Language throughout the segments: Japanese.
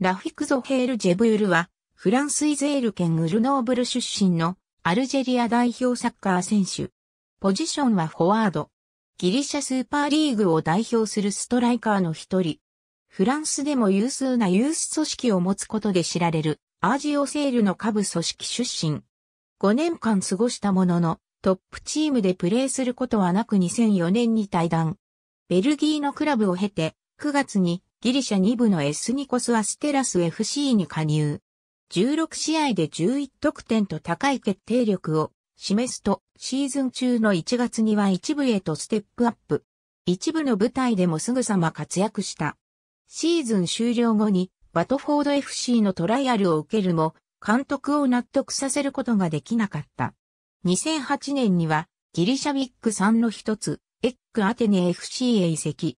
ラフィク・ゾヘール・ジェブールは、フランス・イゼール県グルノーブル出身のアルジェリア代表サッカー選手。ポジションはフォワード。ギリシャスーパーリーグを代表するストライカーの一人。フランスでも有数なユース組織を持つことで知られるアージオセールの下部組織出身。5年間過ごしたものの、トップチームでプレーすることはなく2004年に退団。ベルギーのクラブを経て、9月にギリシャ2部のエスニコス・アステラス FC に加入。16試合で11得点と高い決定力を示すと、シーズン中の1月には一部へとステップアップ。一部の舞台でもすぐさま活躍した。シーズン終了後に、バトフォード FC のトライアルを受けるも、監督を納得させることができなかった。2008年には、ギリシャビッグ3の一つ、エッグアテネ FC へ移籍。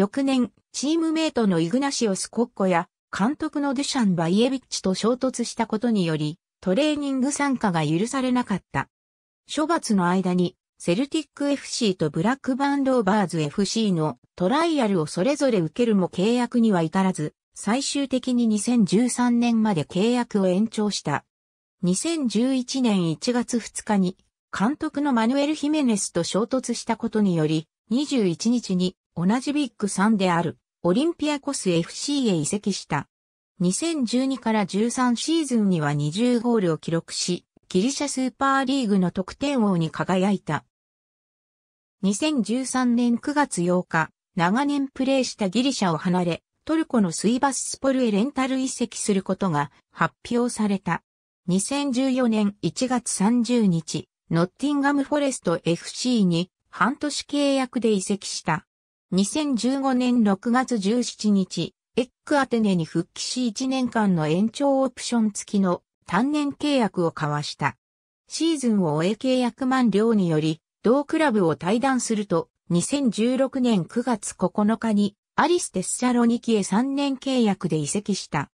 翌年、チームメイトのイグナシオス・コッコや、監督のデュシャン・バイエビッチと衝突したことにより、トレーニング参加が許されなかった。処罰の間に、セルティック FC とブラックバンローバーズ FC のトライアルをそれぞれ受けるも契約には至らず、最終的に2013年まで契約を延長した。2011年1月2日に、監督のマヌエル・ヒメネスと衝突したことにより、21日に同じビッグ3であるオリンピアコス FC へ移籍した。2012から13シーズンには20ゴールを記録し、ギリシャスーパーリーグの得点王に輝いた。2013年9月8日、長年プレーしたギリシャを離れ、トルコのスイバススポルへレンタル移籍することが発表された。2014年1月30日、ノッティンガムフォレスト FC に半年契約で移籍した。2015年6月17日、エックアテネに復帰し1年間の延長オプション付きの単年契約を交わした。シーズンを終え契約満了により、同クラブを退団すると、2016年9月9日にアリス・テッサロニキへ3年契約で移籍した。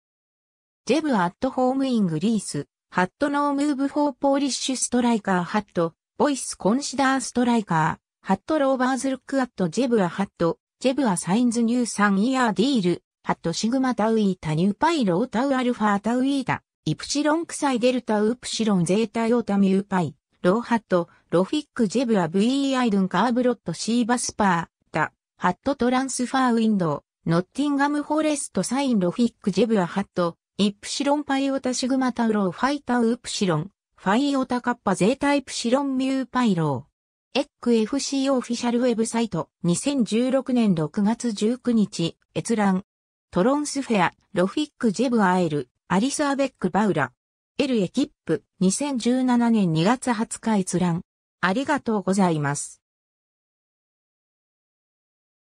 ジェブ・アット・ホーム・イング・リース、ハット・ノー・ムーブ・フォー・ポーリッシュ・ストライカー・ハット、ボイスコンシダーストライカー、ハットローバーズルックアットジェブアハット、ジェブアサインズニューサンイヤーディール、ハットシグマタウイータニューパイロータウアルファータウイータ、イプシロンクサイデルタウプシロンゼータヨータミューパイ、ローハット、ロフィックジェブア v e イドンカーブロットシーバスパー、タ、ハットトランスファーウィンドウ、ノッティンガムフォレストサインロフィックジェブアハット、イプシロンパイオタシグマタウローファイタウプシロン、ファイオタカッパ Z タイプシロンミューパイロー。エック FC オフィシャルウェブサイト2016年6月19日閲覧。トロンスフェア、ロフィック・ジェブ・アエル、アリス・アベック・バウラ。エル・エキップ、2017年2月20日閲覧。ありがとうございます。